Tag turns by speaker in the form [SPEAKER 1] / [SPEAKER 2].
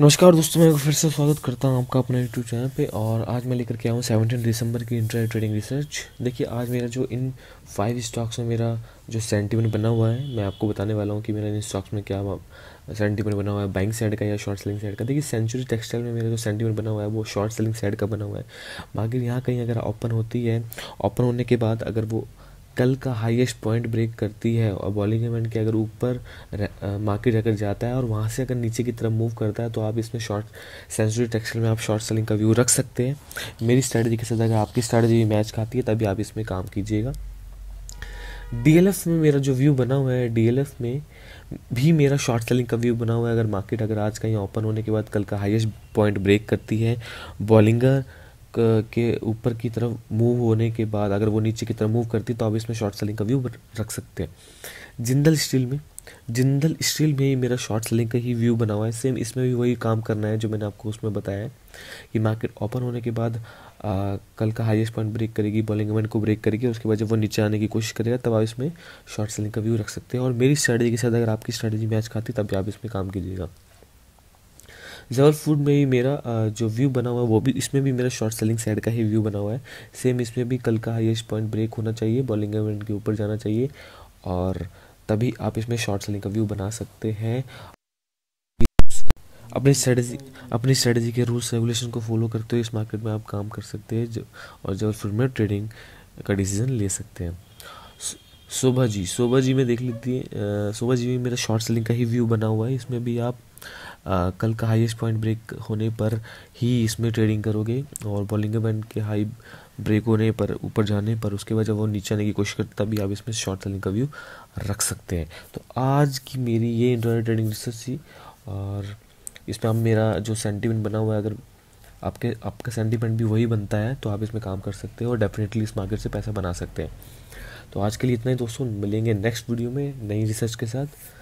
[SPEAKER 1] नमस्कार दोस्तों मैं फिर से स्वागत करता हूं आपका अपने यूट्यूब चैनल पे और आज मैं लेकर के आया हूं सेवनटीन दिसंबर की इंटर ट्रेडिंग रिसर्च देखिए आज मेरा जो इन फाइव स्टॉक्स में मेरा जो सेंटीमेंट बना हुआ है मैं आपको बताने वाला हूं कि मेरा इन स्टॉक्स में क्या सेंटीमेंट बना हुआ है बाइंग साइड का या शॉर्ट सेलिंग साइड का देखिए सेंचुरी टेक्सटाइल में मेरा जो सेंटीमेंट बना हुआ है वो शॉर्ट सेलिंग साइड का बना हुआ है बाकी यहाँ कहीं अगर ओपन होती है ओपन होने के बाद अगर वो कल का हाईएस्ट पॉइंट ब्रेक करती है और बॉलिंग इवेंट के अगर ऊपर मार्केट अगर जाता है और वहाँ से अगर नीचे की तरफ मूव करता है तो आप इसमें शॉर्ट सेंचुरी टेक्सचर में आप शॉर्ट सेलिंग का व्यू रख सकते हैं मेरी स्ट्रैटेजी के साथ अगर आपकी स्ट्रैटेजी मैच खाती है तभी आप इसमें काम कीजिएगा डी में मेरा जो व्यू बना हुआ है डी में भी मेरा शॉर्ट सेलिंग का व्यू बना हुआ है अगर मार्केट अगर आज कहीं ओपन होने के बाद कल का हाईएस्ट पॉइंट ब्रेक करती है बॉलिंगर के ऊपर की तरफ मूव होने के बाद अगर वो नीचे की तरफ मूव करती तो आप इसमें शॉर्ट सेलिंग का व्यू रख सकते हैं जिंदल स्टील में जिंदल स्टील में ही मेरा शॉर्ट सेलिंग का ही व्यू बना हुआ है सेम इसमें भी वही काम करना है जो मैंने आपको उसमें बताया है कि मार्केट ओपन होने के बाद आ, कल का हाईएस्ट पॉइंट ब्रेक करेगी बॉलिंग इवेंट को ब्रेक करेगी उसके बाद जब वो नीचे आने की कोशिश करेगा तब आप इसमें शॉर्ट सेलिंग का व्यू रख सकते हैं और मेरी स्ट्रैटेजी के साथ अगर आपकी स्ट्रैटेजी मैच खाती तब भी आप इसमें काम कीजिएगा जबल फूड में भी मेरा जो व्यू बना हुआ है वो भी इसमें भी मेरा शॉर्ट सेलिंग साइड का ही व्यू बना हुआ है सेम इसमें भी कल का हाइएस्ट पॉइंट ब्रेक होना चाहिए बॉलिंग एवेंट के ऊपर जाना चाहिए और तभी आप इसमें शॉर्ट सेलिंग का व्यू बना सकते हैं अपनी स्ट्रेटजी अपनी स्ट्रेटजी के रूल्स रेगुलेशन को फॉलो करते हुए इस मार्केट में आप काम कर सकते हैं जो और जबलपुर में ट्रेडिंग का डिसीजन ले सकते हैं शोभा जी शोभा जी में देख लेती है शोभा जी में मेरा शॉर्ट सेलिंग का ही व्यू बना हुआ है इसमें भी आप आ, कल का हाईएस्ट पॉइंट ब्रेक होने पर ही इसमें ट्रेडिंग करोगे और बॉलिंग बैंड के हाई ब्रेक होने पर ऊपर जाने पर उसके बाद जब वो नीचे आने की कोशिश तब तभी आप इसमें शॉर्ट सेलिंग का व्यू रख सकते हैं तो आज की मेरी ये इंटरनेट ट्रेडिंग रिसर्च थी और इसमें हम मेरा जो सेंटिमेंट बना हुआ है अगर आपके आपका सेंटिमेंट भी वही बनता है तो आप इसमें काम कर सकते हैं और डेफिनेटली इस मार्केट से पैसा बना सकते हैं तो आज के लिए इतना ही दोस्तों मिलेंगे नेक्स्ट वीडियो में नई रिसर्च के साथ